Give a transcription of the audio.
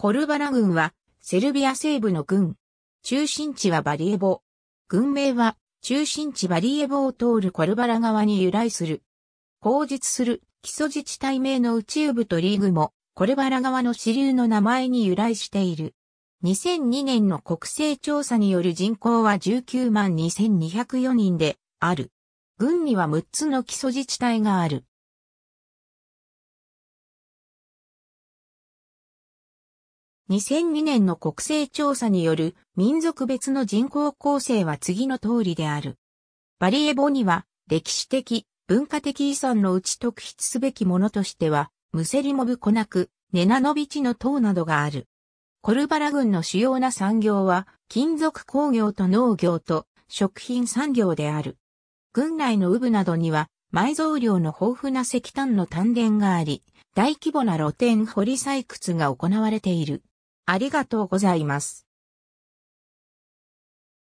コルバラ軍は、セルビア西部の軍。中心地はバリエボ。軍名は、中心地バリエボを通るコルバラ側に由来する。口述する基礎自治体名の宇宙部とリーグも、コルバラ側の支流の名前に由来している。2002年の国勢調査による人口は19万2204人である。軍には6つの基礎自治体がある。2002年の国勢調査による民族別の人口構成は次の通りである。バリエボには歴史的、文化的遺産のうち特筆すべきものとしては、ムセリモブコナク、ネナノビチの塔などがある。コルバラ郡の主要な産業は、金属工業と農業と食品産業である。郡内のウブなどには、埋蔵量の豊富な石炭の炭田があり、大規模な露天掘り採掘が行われている。ありがとうございます。